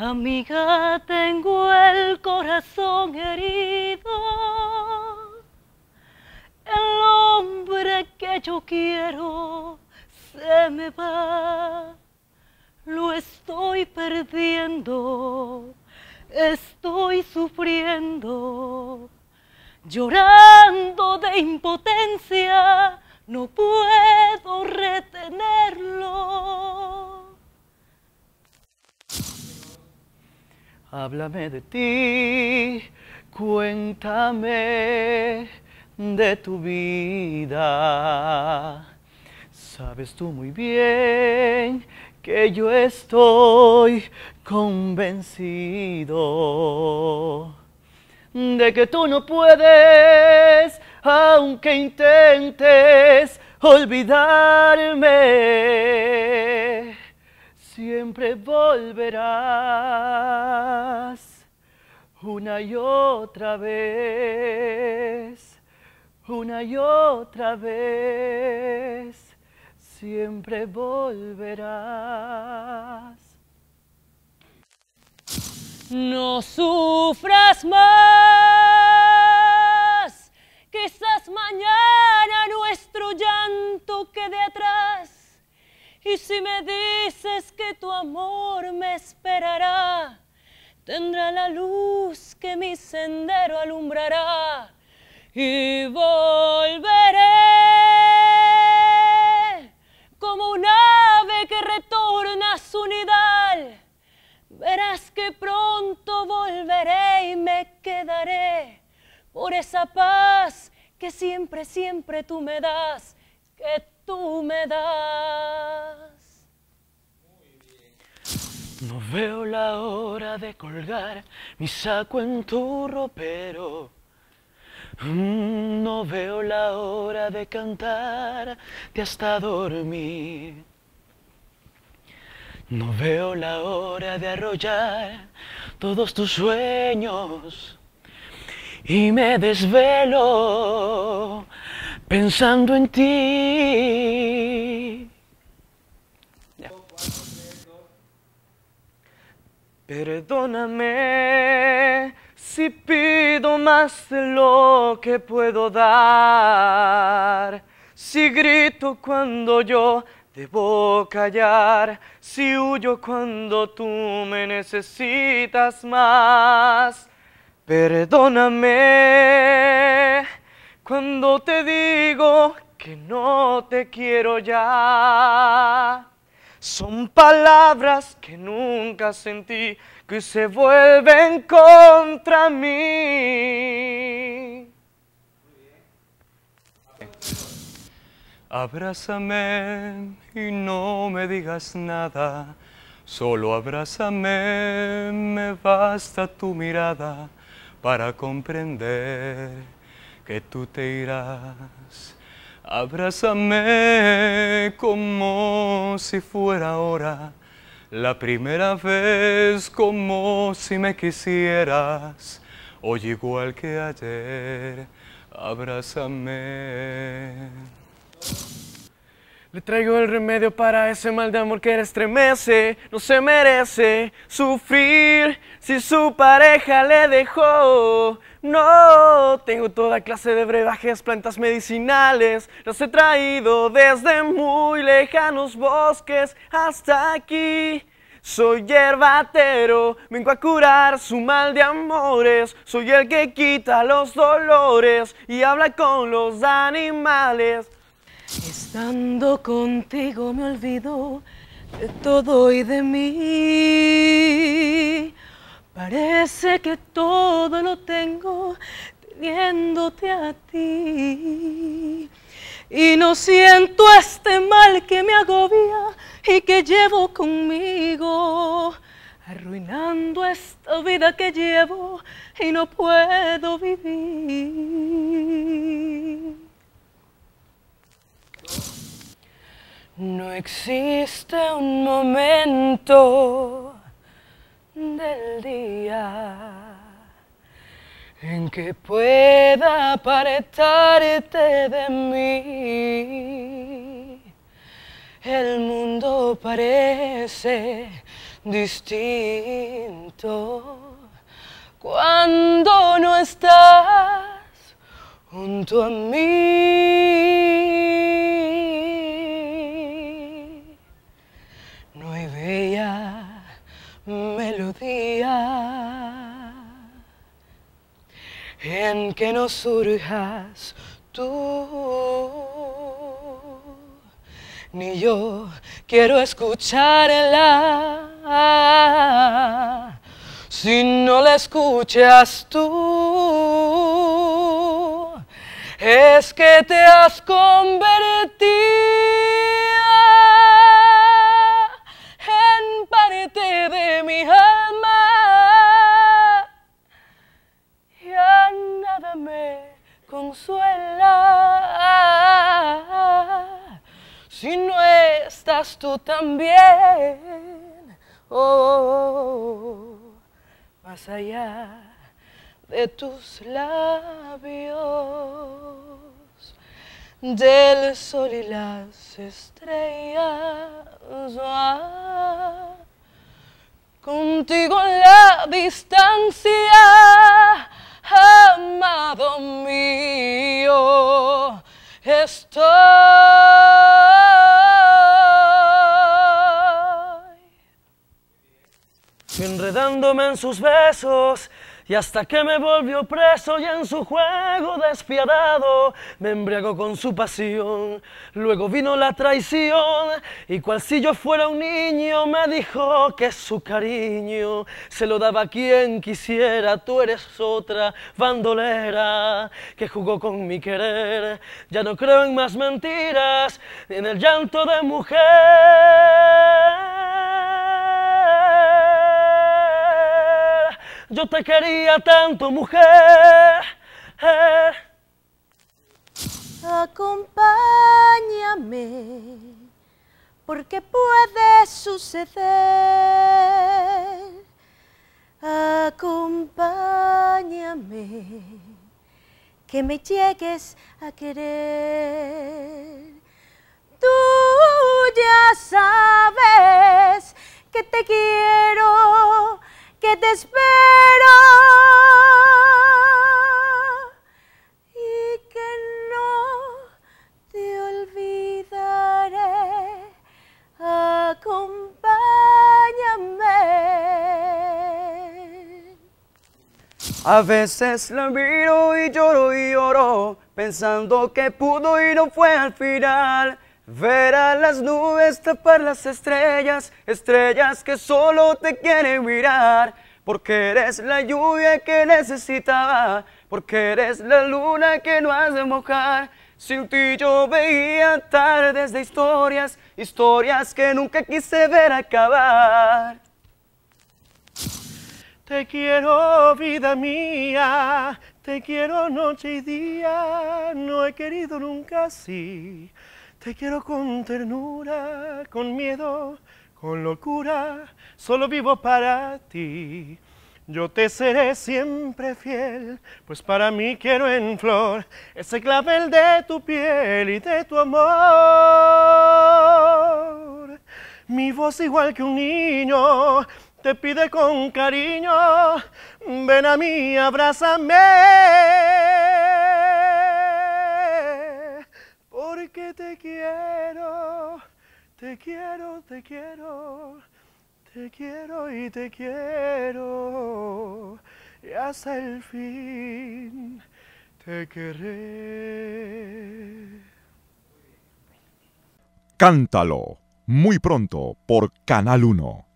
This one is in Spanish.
Amiga, tengo el corazón herido. El hombre que yo quiero se me va. Lo estoy perdiendo. Estoy sufriendo. Llorando de impotencia. No puedo retenerlo. Háblame de ti, cuéntame de tu vida. Sabes tú muy bien que yo estoy convencido de que tú no puedes, aunque intentes olvidarme siempre volverás una y otra vez, una y otra vez, siempre volverás. No sufras más, quizás mañana nuestro llanto quede atrás si me dices que tu amor me esperará, tendrá la luz que mi sendero alumbrará y volveré como un ave que retorna a su nidal. Verás que pronto volveré y me quedaré por esa paz que siempre, siempre tú me das, que tú me das. No veo la hora de colgar mi saco en tu ropero. Mm, no veo la hora de cantarte hasta dormir. No veo la hora de arrollar todos tus sueños. Y me desvelo pensando en ti. Perdóname si pido más de lo que puedo dar, si grito cuando yo debo callar, si huyo cuando tú me necesitas más. Perdóname cuando te digo que no te quiero ya. Son palabras que nunca sentí, que se vuelven contra mí. Abrázame y no me digas nada, solo abrázame, me basta tu mirada para comprender que tú te irás. Abrázame como si fuera ahora la primera vez, como si me quisieras, hoy igual que ayer. Abrázame. Le traigo el remedio para ese mal de amor que estremece, no se merece sufrir si su pareja le dejó, no. Tengo toda clase de brebajes, plantas medicinales. Los he traído desde muy lejanos bosques hasta aquí. Soy hierbatero, vengo a curar su mal de amores. Soy el que quita los dolores y habla con los animales. Estando contigo me olvido de todo y de mí. Parece que todo lo tengo teniéndote a ti. Y no siento este mal que me agobia y que llevo conmigo, arruinando esta vida que llevo y no puedo vivir. No existe un momento el día en que pueda apartarte de mí. El mundo parece distinto cuando no estás junto a mí. que no surjas tú. Ni yo quiero escucharla si no la escuchas tú. Es que te has convertido en parte de mi tú también, oh, más allá de tus labios, del sol y las estrellas. Ah, contigo en la distancia, amado mío, estoy. en sus besos. Y hasta que me volvió preso y en su juego despiadado me embriagó con su pasión. Luego vino la traición y cual si yo fuera un niño me dijo que su cariño se lo daba a quien quisiera. Tú eres otra bandolera que jugó con mi querer. Ya no creo en más mentiras ni en el llanto de mujer. Yo te quería tanto, mujer. Eh. Acompáñame, porque puede suceder. Acompáñame, que me llegues a querer. Tú ya sabes que te quiero, que te espero. A veces la miro y lloro y lloro, pensando que pudo y no fue al final. Ver a las nubes tapar las estrellas, estrellas que solo te quieren mirar. Porque eres la lluvia que necesitaba, porque eres la luna que no has de mojar. Sin ti yo veía tardes de historias, historias que nunca quise ver acabar. Te quiero, vida mía, te quiero noche y día, no he querido nunca así. Te quiero con ternura, con miedo, con locura, solo vivo para ti. Yo te seré siempre fiel, pues para mí quiero en flor ese clavel de tu piel y de tu amor. Mi voz igual que un niño te pide con cariño, ven a mí, abrázame, porque te quiero, te quiero, te quiero, te quiero y te quiero, y hasta el fin te querré. Cántalo, muy pronto por Canal 1.